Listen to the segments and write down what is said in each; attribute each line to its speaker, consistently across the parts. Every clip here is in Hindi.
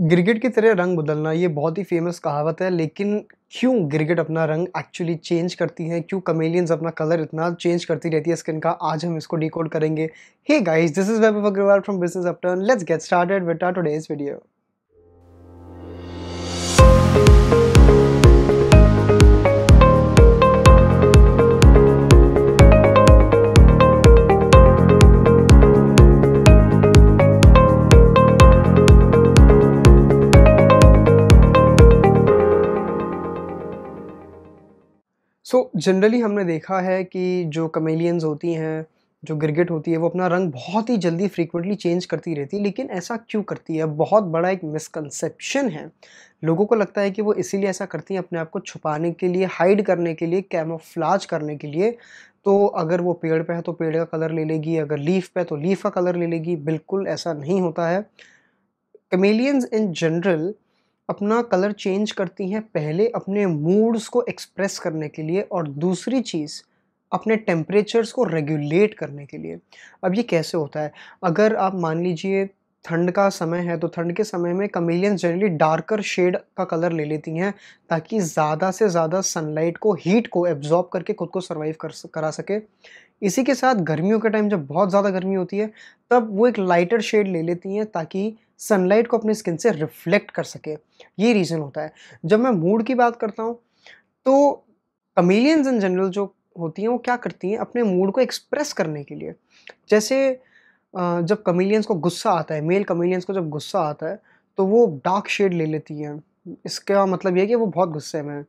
Speaker 1: गिरगिट की तरह रंग बदलना ये बहुत ही फेमस कहावत है लेकिन क्यों गिरगिट अपना रंग एक्चुअली चेंज करती हैं क्यों कमेलियंस अपना कलर इतना चेंज करती रहती है स्किन का आज हम इसको डिकोड करेंगे hey guys this is Vaibhav Agarwal from Business Upturn let's get started with our today's video so so, generally हमने देखा है कि जो कमेलियंस होती हैं जो गिरगिट होती है वो अपना रंग बहुत ही जल्दी फ्रीक्वेंटली चेंज करती रहती है लेकिन ऐसा क्यों करती है बहुत बड़ा एक मिसकंसेप्शन है लोगों को लगता है कि वो इसीलिए ऐसा करती हैं अपने आप को छुपाने के लिए हाइड करने के लिए कैमोफ्लाज करने के लिए तो अगर वो पेड़ पे है तो पेड़ का कलर ले लेगी अगर लीफ पे तो लीफ का कलर ले लेगी बिल्कुल ऐसा नहीं होता है कमेलियंस इन जनरल अपना कलर चेंज करती हैं पहले अपने मूड्स को एक्सप्रेस करने के लिए और दूसरी चीज़ अपने टेम्परेचर्स को रेगुलेट करने के लिए अब ये कैसे होता है अगर आप मान लीजिए ठंड का समय है तो ठंड के समय में कमीलियंस जनरली डार्कर शेड का कलर ले लेती हैं ताकि ज़्यादा से ज़्यादा सनलाइट को हीट को एब्जॉर्ब करके खुद को सर्वाइव कर करा सके इसी के साथ गर्मियों के टाइम जब बहुत ज़्यादा गर्मी होती है तब वो एक लाइटर शेड ले लेती हैं ताकि सनलाइट को अपने स्किन से रिफ्लेक्ट कर सके ये रीज़न होता है जब मैं मूड की बात करता हूँ तो कमेलियंस इन जनरल जो होती हैं वो क्या करती हैं अपने मूड को एक्सप्रेस करने के लिए जैसे जब कमीलियंस को गुस्सा आता है मेल कमीलियंस को जब गुस्सा आता है तो वो डार्क शेड ले लेती हैं इसका मतलब ये कि वो बहुत गुस्से में है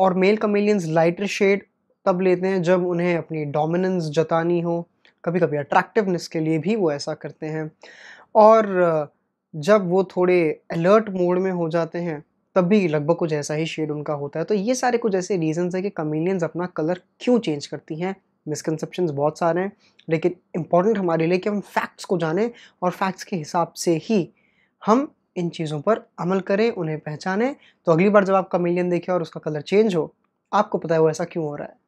Speaker 1: और मेल कमीलियंस लाइटर शेड तब लेते हैं जब उन्हें अपनी डोमिनेंस जतानी हो कभी कभी अट्रैक्टिवनेस के लिए भी वो ऐसा करते हैं और जब वो थोड़े अलर्ट मोड में हो जाते हैं तब भी लगभग कुछ ऐसा ही शेड उनका होता है तो ये सारे कुछ ऐसे रीजंस हैं कि कमेलियंस अपना कलर क्यों चेंज करती हैं मिसकनसेप्शन बहुत सारे हैं लेकिन इम्पॉर्टेंट हमारे लिए कि हम फैक्ट्स को जानें और फैक्ट्स के हिसाब से ही हम इन चीज़ों पर अमल करें उन्हें पहचानें तो अगली बार जब आप कमिलियन देखें और उसका कलर चेंज हो आपको पता है वो ऐसा क्यों हो रहा है